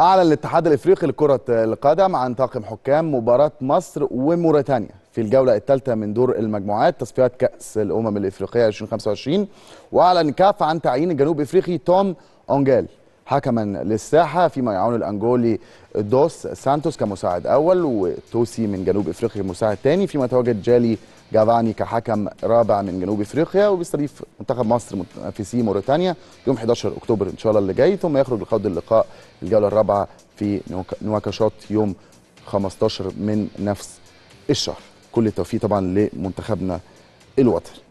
أعلن الاتحاد الإفريقي لكرة القدم عن طاقم حكام مباراة مصر وموريتانيا في الجولة الثالثة من دور المجموعات تصفيات كأس الأمم الإفريقية 2025 وأعلن كاف عن تعيين الجنوب إفريقي توم أونجال حكما للساحه فيما يعاون الانجولي دوس سانتوس كمساعد اول وتوسي من جنوب افريقيا مساعد ثاني فيما تواجد جالي جافاني كحكم رابع من جنوب افريقيا وبيستضيف منتخب مصر منافسيه موريتانيا يوم 11 اكتوبر ان شاء الله اللي جاي ثم يخرج لخوض اللقاء الجوله الرابعه في نواكشوط يوم 15 من نفس الشهر كل التوفيق طبعا لمنتخبنا الوطني